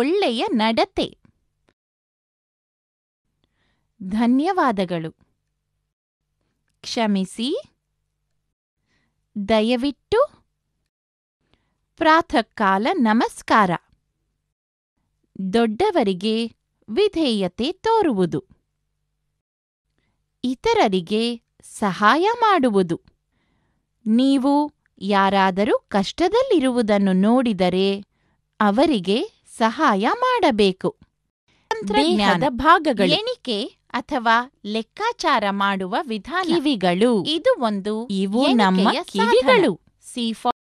ಒಳ್ಳೆಯ ನಡತೆ ಧನ್ಯವಾದಗಳು ಕ್ಷಮಿಸಿ ದಯವಿಟ್ಟು ಪ್ರಾತಃಕಾಲ ನಮಸ್ಕಾರ ದೊಡ್ಡವರಿಗೆ ವಿಧೇಯತೆ ತೋರುವುದು ಇತರರಿಗೆ ಸಹಾಯ ಮಾಡುವುದು ನೀವು ಯಾರಾದರೂ ಕಷ್ಟದಲ್ಲಿರುವುದನ್ನು ನೋಡಿದರೆ ಅವರಿಗೆ ಸಹಾಯ ಮಾಡಬೇಕು ತಂತ್ರಜ್ಞಾನದ ಭಾಗಗಳು ಎಣಿಕೆ ಅಥವಾ ಲೆಕ್ಕಾಚಾರ ಮಾಡುವ ವಿಧಾನ ಇದು ಒಂದು ಇವು ನಮ್ಮ ಕಿವಿಗಳು